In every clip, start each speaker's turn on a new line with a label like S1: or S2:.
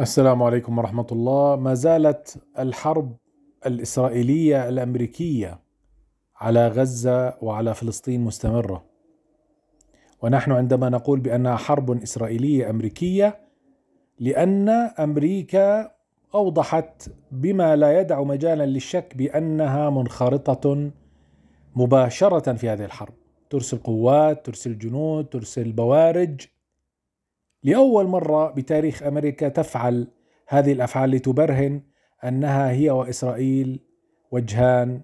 S1: السلام عليكم ورحمة الله ما زالت الحرب الإسرائيلية الأمريكية على غزة وعلى فلسطين مستمرة ونحن عندما نقول بأنها حرب إسرائيلية أمريكية لأن أمريكا أوضحت بما لا يدع مجالا للشك بأنها منخرطة مباشرة في هذه الحرب ترسل قوات ترسل جنود ترسل بوارج لأول مرة بتاريخ أمريكا تفعل هذه الأفعال لتبرهن أنها هي وإسرائيل وجهان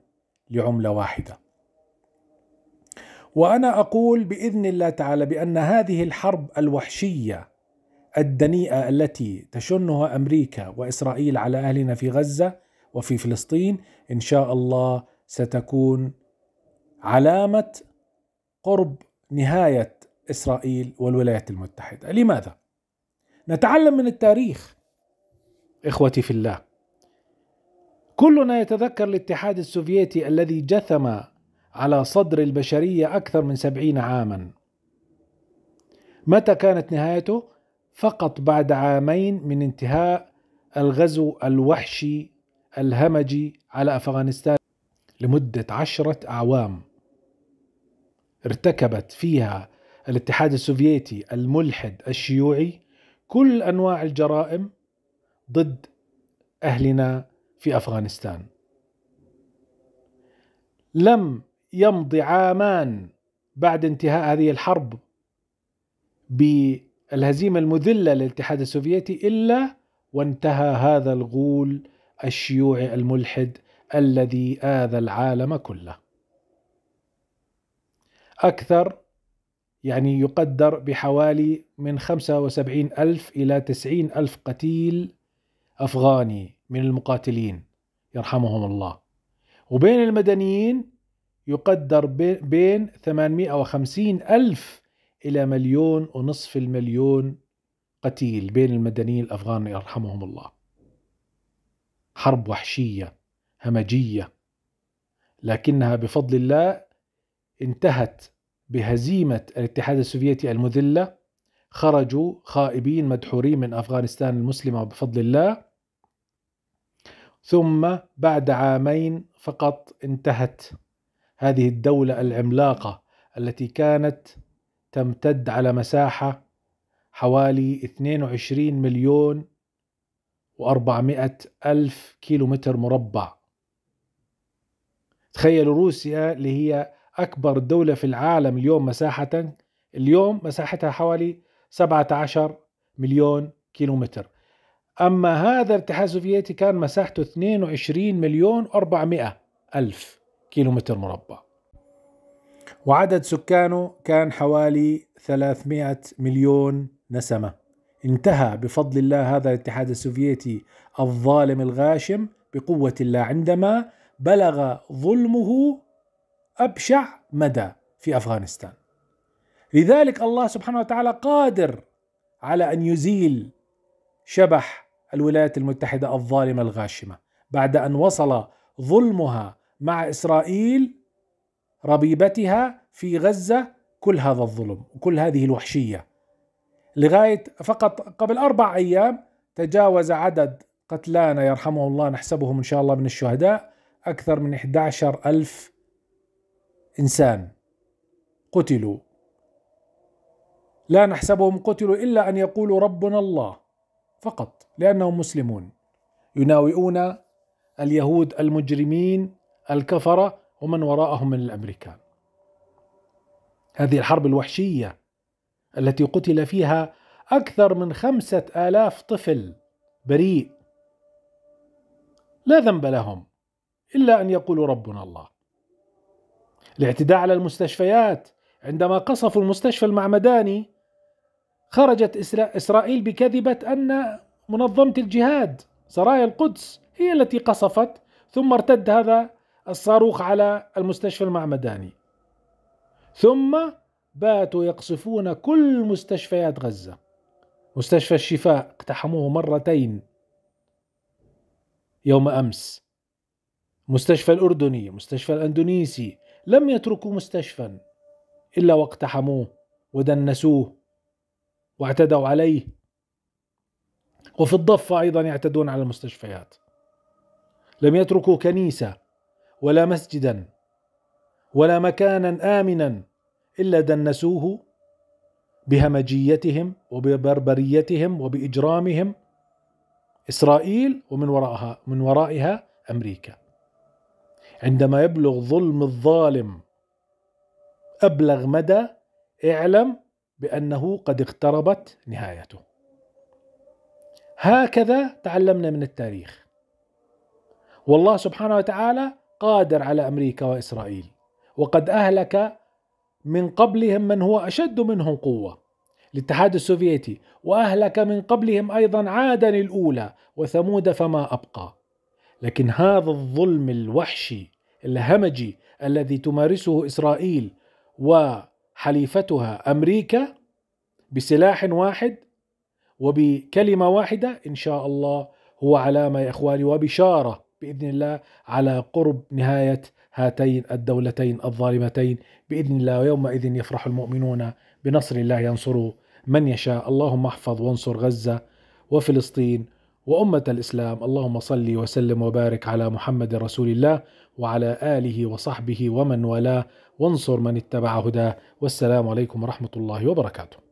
S1: لعملة واحدة. وأنا أقول بإذن الله تعالى بأن هذه الحرب الوحشية الدنيئة التي تشنها أمريكا وإسرائيل على أهلنا في غزة وفي فلسطين إن شاء الله ستكون علامة قرب نهاية إسرائيل والولايات المتحدة لماذا؟ نتعلم من التاريخ إخوتي في الله كلنا يتذكر الاتحاد السوفيتي الذي جثم على صدر البشرية أكثر من سبعين عاما متى كانت نهايته؟ فقط بعد عامين من انتهاء الغزو الوحشي الهمجي على أفغانستان لمدة عشرة أعوام ارتكبت فيها الاتحاد السوفيتي الملحد الشيوعي كل انواع الجرائم ضد اهلنا في افغانستان. لم يمض عامان بعد انتهاء هذه الحرب بالهزيمه المذله للاتحاد السوفيتي الا وانتهى هذا الغول الشيوعي الملحد الذي آذى العالم كله. أكثر يعني يقدر بحوالي من 75 ألف إلى 90 ألف قتيل أفغاني من المقاتلين يرحمهم الله وبين المدنيين يقدر بين 850 ألف إلى مليون ونصف المليون قتيل بين المدنيين الأفغان يرحمهم الله حرب وحشية همجية لكنها بفضل الله انتهت بهزيمة الاتحاد السوفيتي المذلة خرجوا خائبين مدحورين من أفغانستان المسلمة بفضل الله ثم بعد عامين فقط انتهت هذه الدولة العملاقة التي كانت تمتد على مساحة حوالي 22 مليون و400 ألف كيلو متر مربع تخيلوا روسيا اللي هي أكبر دولة في العالم اليوم مساحة اليوم مساحتها حوالي 17 مليون كيلومتر أما هذا الاتحاد السوفيتي كان مساحته 22 مليون 400 ألف كيلومتر مربع وعدد سكانه كان حوالي 300 مليون نسمة انتهى بفضل الله هذا الاتحاد السوفيتي الظالم الغاشم بقوة الله عندما بلغ ظلمه أبشع مدى في أفغانستان لذلك الله سبحانه وتعالى قادر على أن يزيل شبح الولايات المتحدة الظالمة الغاشمة بعد أن وصل ظلمها مع إسرائيل ربيبتها في غزة كل هذا الظلم وكل هذه الوحشية لغاية فقط قبل أربع أيام تجاوز عدد قتلانا يرحمه الله نحسبهم إن شاء الله من الشهداء أكثر من 11 ألف إنسان قتلوا لا نحسبهم قتلوا إلا أن يقولوا ربنا الله فقط لأنهم مسلمون يناوئون اليهود المجرمين الكفرة ومن وراءهم من الأمريكان هذه الحرب الوحشية التي قتل فيها أكثر من خمسة آلاف طفل بريء لا ذنب لهم إلا أن يقولوا ربنا الله الاعتداء على المستشفيات عندما قصفوا المستشفى المعمداني خرجت إسرائيل بكذبة أن منظمة الجهاد سرايا القدس هي التي قصفت ثم ارتد هذا الصاروخ على المستشفى المعمداني ثم باتوا يقصفون كل مستشفيات غزة مستشفى الشفاء اقتحموه مرتين يوم أمس مستشفى الأردني مستشفى الأندونيسي لم يتركوا مستشفى إلا واقتحموه ودنسوه واعتدوا عليه وفي الضفة أيضا يعتدون على المستشفيات لم يتركوا كنيسة ولا مسجدا ولا مكانا آمنا إلا دنسوه بهمجيتهم وببربريتهم وبإجرامهم إسرائيل ومن وراءها من ورائها أمريكا عندما يبلغ ظلم الظالم أبلغ مدى اعلم بأنه قد اقتربت نهايته هكذا تعلمنا من التاريخ والله سبحانه وتعالى قادر على أمريكا وإسرائيل وقد أهلك من قبلهم من هو أشد منهم قوة الاتحاد السوفيتي وأهلك من قبلهم أيضا عادا الأولى وثمود فما أبقى لكن هذا الظلم الوحشي الهمجي الذي تمارسه اسرائيل وحليفتها امريكا بسلاح واحد وبكلمه واحده ان شاء الله هو علامه يا اخواني وبشاره باذن الله على قرب نهايه هاتين الدولتين الظالمتين باذن الله ويومئذ يفرح المؤمنون بنصر الله ينصر من يشاء اللهم احفظ وانصر غزه وفلسطين وأمة الإسلام اللهم صل وسلم وبارك على محمد رسول الله وعلى آله وصحبه ومن والاه وانصر من اتبع هداه والسلام عليكم ورحمة الله وبركاته